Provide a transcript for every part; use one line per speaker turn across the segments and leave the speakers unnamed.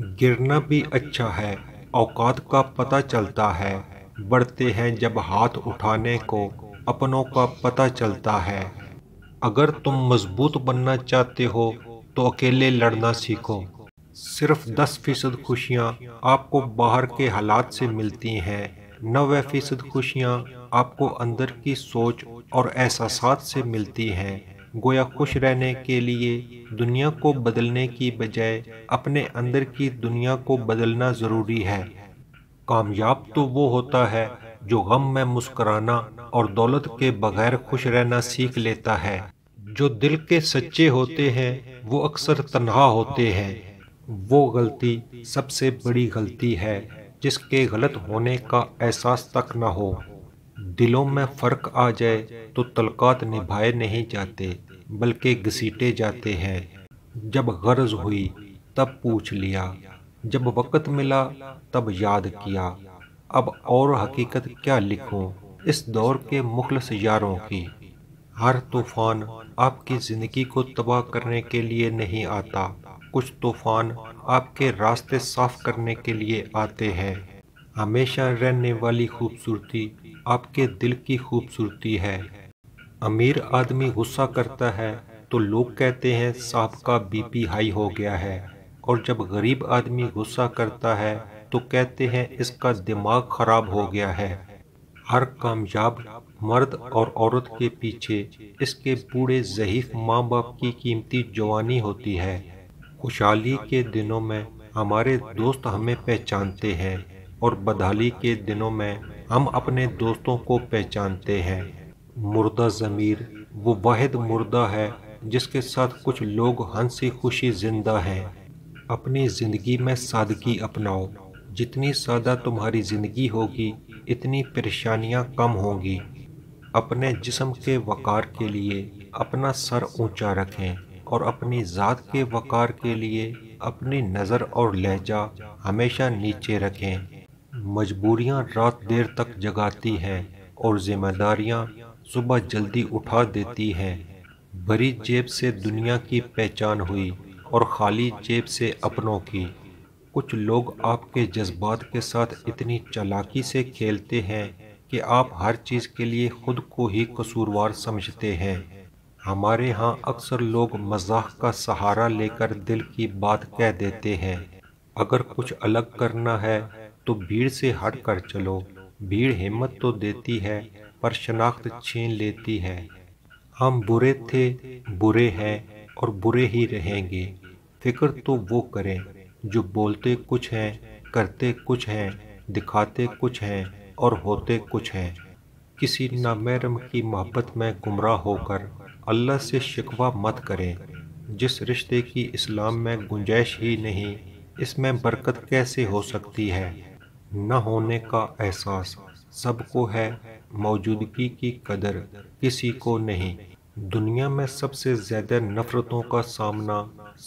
गिरना भी अच्छा है औकात का पता चलता है बढ़ते हैं जब हाथ उठाने को अपनों का पता चलता है अगर तुम मजबूत बनना चाहते हो तो अकेले लड़ना सीखो सिर्फ 10 फीसद खुशियाँ आपको बाहर के हालात से मिलती हैं नबे फीसद खुशियाँ आपको अंदर की सोच और एहसास से मिलती हैं गोया खुश रहने के लिए दुनिया को बदलने की बजाय अपने अंदर की दुनिया को बदलना ज़रूरी है कामयाब तो वो होता है जो गम में मुस्कराना और दौलत के बगैर खुश रहना सीख लेता है जो दिल के सच्चे होते हैं वो अक्सर तनहा होते हैं वो गलती सबसे बड़ी गलती है जिसके गलत होने का एहसास तक ना हो दिलों में फ़र्क आ जाए तो तलकात निभाए नहीं जाते बल्कि घसीटे जाते हैं जब गर्ज हुई तब पूछ लिया जब वक़्त मिला तब याद किया अब और हकीकत क्या लिखूं इस दौर के मुखलस यारों की हर तूफ़ान आपकी ज़िंदगी को तबाह करने के लिए नहीं आता कुछ तूफ़ान आपके रास्ते साफ करने के लिए आते हैं हमेशा रहने वाली खूबसूरती आपके दिल की खूबसूरती है अमीर आदमी गुस्सा करता है तो लोग कहते हैं साहब का बीपी हाई हो गया है और जब गरीब आदमी गुस्सा करता है तो कहते हैं इसका दिमाग खराब हो गया है हर कामयाब मर्द और औरत के पीछे इसके बूढ़े जहीफ माँ बाप की कीमती जवानी होती है खुशहाली के दिनों में हमारे दोस्त हमें पहचानते हैं और बदहाली के दिनों में हम अपने दोस्तों को पहचानते हैं मुर्दा ज़मीर वो वाहिद मुर्दा है जिसके साथ कुछ लोग हंसी खुशी जिंदा हैं अपनी ज़िंदगी में सादगी अपनाओ जितनी सादा तुम्हारी ज़िंदगी होगी इतनी परेशानियाँ कम होंगी अपने जिस्म के वक़ार के लिए अपना सर ऊंचा रखें और अपनी ज़ात के वक़ार के लिए अपनी नज़र और लहजा हमेशा नीचे रखें मजबूरियां रात देर तक जगाती हैं और जिम्मेदारियां सुबह जल्दी उठा देती हैं भरी जेब से दुनिया की पहचान हुई और खाली जेब से अपनों की कुछ लोग आपके जज्बात के साथ इतनी चालाकी से खेलते हैं कि आप हर चीज़ के लिए खुद को ही कसूरवार समझते हैं हमारे यहाँ अक्सर लोग मजाक का सहारा लेकर दिल की बात कह देते हैं अगर कुछ अलग करना है तो भीड़ से हट कर चलो भीड़ हिम्मत तो देती है पर शनाख्त छीन लेती है हम बुरे थे बुरे हैं और बुरे ही रहेंगे फिक्र तो वो करें जो बोलते कुछ हैं करते कुछ हैं दिखाते कुछ हैं और होते कुछ हैं किसी नामहरम की मोहब्बत में गुमराह होकर अल्लाह से शिकवा मत करें जिस रिश्ते की इस्लाम में गुंजाइश ही नहीं इसमें बरकत कैसे हो सकती है न होने का एहसास सबको है मौजूदगी की कदर किसी को नहीं दुनिया में सबसे ज़्यादा नफ़रतों का सामना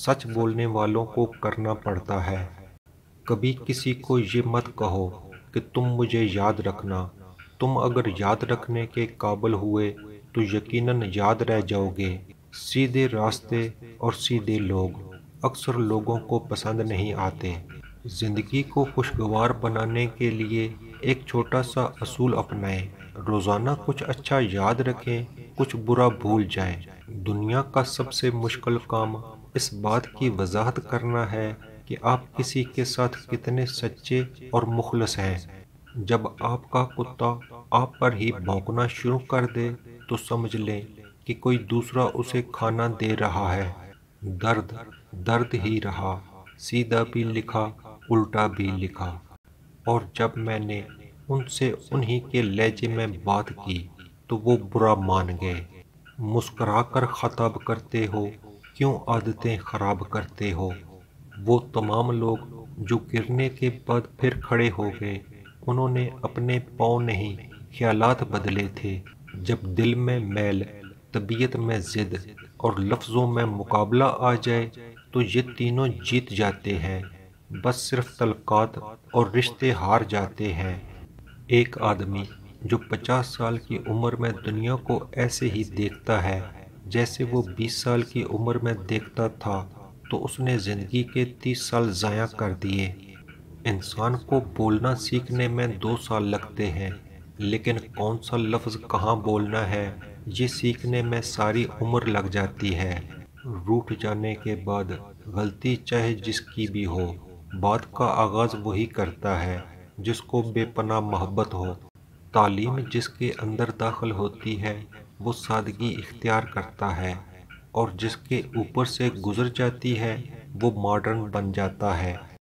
सच बोलने वालों को करना पड़ता है कभी किसी को ये मत कहो कि तुम मुझे याद रखना तुम अगर याद रखने के काबिल हुए तो यकीनन याद रह जाओगे सीधे रास्ते और सीधे लोग अक्सर लोगों को पसंद नहीं आते ज़िंदगी को खुशगवार बनाने के लिए एक छोटा सा असूल अपनाएं रोज़ाना कुछ अच्छा याद रखें कुछ बुरा भूल जाएं दुनिया का सबसे मुश्किल काम इस बात की वजाहत करना है कि आप किसी के साथ कितने सच्चे और मुखलस हैं जब आपका कुत्ता आप पर ही भौंकना शुरू कर दे तो समझ लें कि कोई दूसरा उसे खाना दे रहा है दर्द दर्द ही रहा सीधा भी लिखा उल्टा भी लिखा और जब मैंने उनसे उन्हीं के लहजे में बात की तो वो बुरा मान गए मुस्करा कर खताब करते हो क्यों आदतें ख़राब करते हो वो तमाम लोग जो गिरने के बाद फिर खड़े हो गए उन्होंने अपने पाँव नहीं ख्यालात बदले थे जब दिल में मैल तबीयत में ज़िद और लफ्ज़ों में मुकाबला आ जाए तो ये तीनों जीत जाते हैं बस सिर्फ तलकात और रिश्ते हार जाते हैं एक आदमी जो पचास साल की उम्र में दुनिया को ऐसे ही देखता है जैसे वो बीस साल की उम्र में देखता था तो उसने ज़िंदगी के तीस साल ज़ाया कर दिए इंसान को बोलना सीखने में दो साल लगते हैं लेकिन कौन सा लफ्ज़ कहाँ बोलना है ये सीखने में सारी उम्र लग जाती है रूठ जाने के बाद गलती चाहे जिसकी भी हो बात का आगाज़ वही करता है जिसको बेपना मोहब्बत हो तालीम जिसके अंदर दाखिल होती है वो सादगी इख्तियार करता है और जिसके ऊपर से गुज़र जाती है वो मॉडर्न बन जाता है